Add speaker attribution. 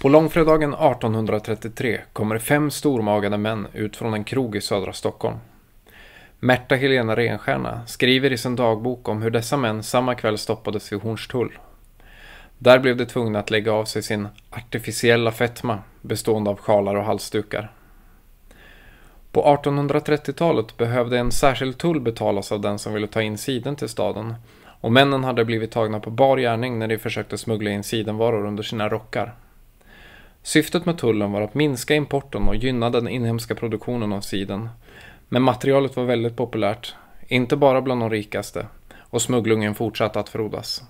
Speaker 1: På långfredagen 1833 kommer fem stormagade män ut från en krog i södra Stockholm. Märta Helena Renstierna skriver i sin dagbok om hur dessa män samma kväll stoppades vid Hornstull. Där blev de tvungna att lägga av sig sin artificiella fetma bestående av sjalar och halsdukar. På 1830-talet behövde en särskild tull betalas av den som ville ta in siden till staden och männen hade blivit tagna på bar gärning när de försökte smuggla in sidenvaror under sina rockar. Syftet med tullen var att minska importen och gynna den inhemska produktionen av siden. Men materialet var väldigt populärt, inte bara bland de rikaste, och smugglingen fortsatte att frodas.